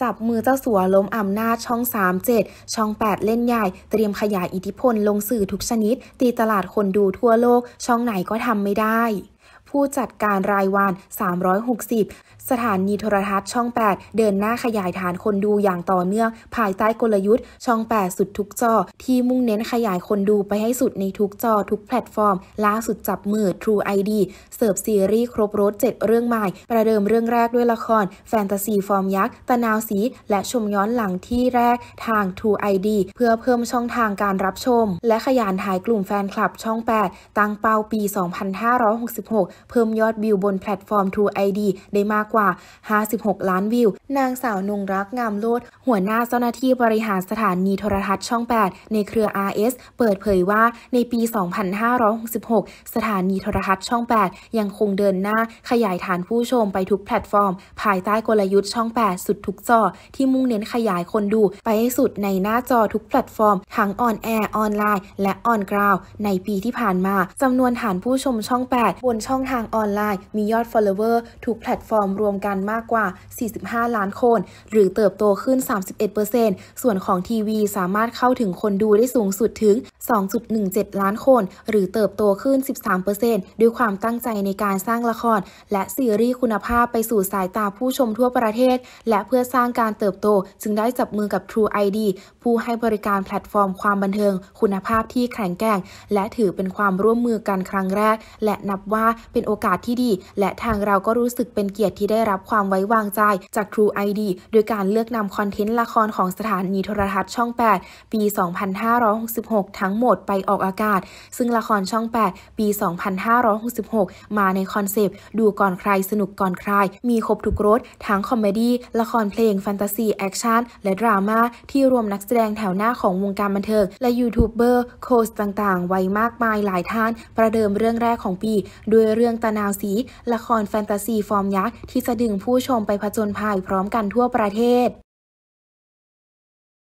จับมือเจ้าสัวล้มอำนาจช่อง 3 7 ช่อง 8 เล่นใหญ่ เตรียมขยายอิทธิพลลงสื่อทุกชนิด ตีตลาดคนดูทั่วโลก ช่องไหนก็ทำไม่ได้ ผู้จัดการรายวัน360สถานีโทรทัศน์ช่อง 8 เดินหน้าขยายฐานคนดูอย่างต่อเนื่อง ภายใต้กลยุทธ์ช่อง 8 สุดทุกจอ ที่มุ่งเน้นขยายคนดูไปให้สุดในทุกจอทุกแพลตฟอร์มล่าสุดจับมือ True ID เสิร์ฟซีรีส์ครบรส 7 เรื่องใหม่ ประเดิมเรื่องแรกด้วยละคร แฟนตาซีฟอร์มยักษ์ ตะนาวสี และชมย้อนหลังที่แรกทาง True ID เพื่อเพิ่มช่องทางการรับชม และขยานถ่ายกลุ่มแฟนคลับช่อง 8 ตั้งเป้าปี 2566 เพิ่มยอดวิวบนแพลตฟอร์ม True ID ได้มากกว่า56 ล้านวิว นางสาวนงรักงามโลด หัวหน้าเจ้าหน้าที่บริหารสถานีโทรทัศน์ช่อง 8 ในเครือ RS เปิดเผยว่า ในปี 2566 สถานีโทรทัศน์ช่อง 8 ยังคงเดินหน้าขยายฐานผู้ชมไปทุกแพลตฟอร์ม ภายใต้กลยุทธ์ช่อง 8 สุดทุกจอ ที่มุ่งเน้นขยายคนดูไปให้สุดในหน้าจอทุกแพลตฟอร์ม ทั้งออนแอร์ออนไลน์และออนกราวในปีที่ผ่านมาจำนวนฐานผู้ชมช่อง 8 บนช่องทางออนไลน์ มียอดลโลเวอร์ทุกแพลตฟอร์มรวมกันมากกว่า 45 ล้านคน หรือเติบโตขึ้น 31%ส่วนของทีวีสามารถเข้าถึงคนดูได้สูงสุดถึง 2.17 ล้านคน หรือเติบโตขึ้น 13%ด้วยความตั้งใจในการสร้างละคร และซีรีส์คุณภาพไปสู่สายตาผู้ชมทั่วประเทศ และเพื่อสร้างการเติบโต จึงได้จับมือกับ True ID ผู้ให้บริการแพลตฟอร์มความบันเทิง คุณภาพที่แข็งแกร่ง และถือเป็นความร่วมมือกันครั้งแรก และนับว่าเป็นโอกาสที่ดี และทางเราก็รู้สึกเป็นเกียรติที่ได้รับความไว้วางใจจาก True ID โดยการเลือกนำคอนเทนต์ละครของสถานีโทรทัศน์ช่อง 8 ปี 2566 ทั้งหมดไปออกอากาศ ซึ่งละครช่อง 8 ปี 2566 มาในคอนเซปต์ดูก่อนใครสนุกก่อนใคร มีครบทุกรสทั้งคอมเมดี้ละครเพลงแฟนตาซีแอคชั่นและดราม่าที่รวมนักแสดงแถวหน้าของวงการบันเทิง และยูทูบเบอร์โคสต่างๆไว้มากมายหลายท่าน ประเดิมเรื่องแรกของปี ด้วยเรื่องตะนาวสีละครแฟนตาซีฟอร์มยักษ์ที่จะดึงผู้ชมไปผจญภัยพร้อมกันทั่วประเทศ